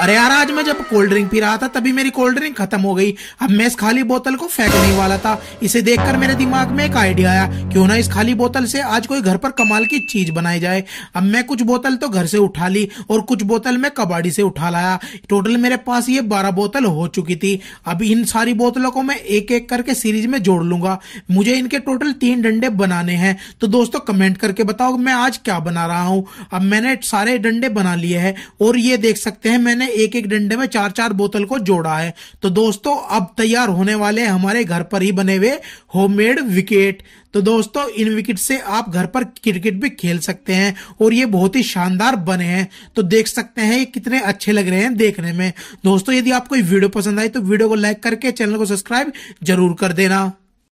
अरे यार आज मैं जब कोल्ड ड्रिंक पी रहा था तभी मेरी कोल्ड ड्रिंक खत्म हो गई अब मैं इस खाली बोतल को फेंकने वाला था इसे देखकर मेरे दिमाग में एक आइडिया आया क्यों ना इस खाली बोतल से आज कोई घर पर कमाल की चीज बनाई जाए अब मैं कुछ बोतल तो घर से उठा ली और कुछ बोतल मैं कबाड़ी से उठा लाया टोटल मेरे पास ये बारह बोतल हो चुकी थी अब इन सारी बोतलों को मैं एक एक करके सीरीज में जोड़ लूंगा मुझे इनके टोटल तीन डंडे बनाने हैं तो दोस्तों कमेंट करके बताओ मैं आज क्या बना रहा हूँ अब मैंने सारे डंडे बना लिए हैं और ये देख सकते हैं मैंने ने एक एक डंडे में चार चार बोतल को जोड़ा है तो दोस्तों अब तैयार होने वाले हमारे घर पर ही बने हुए होममेड विकेट तो दोस्तों इन विकेट से आप घर पर क्रिकेट भी खेल सकते हैं और ये बहुत ही शानदार बने हैं तो देख सकते हैं ये कितने अच्छे लग रहे हैं देखने में दोस्तों यदि आपको वीडियो पसंद आई तो वीडियो को लाइक करके चैनल को सब्सक्राइब जरूर कर देना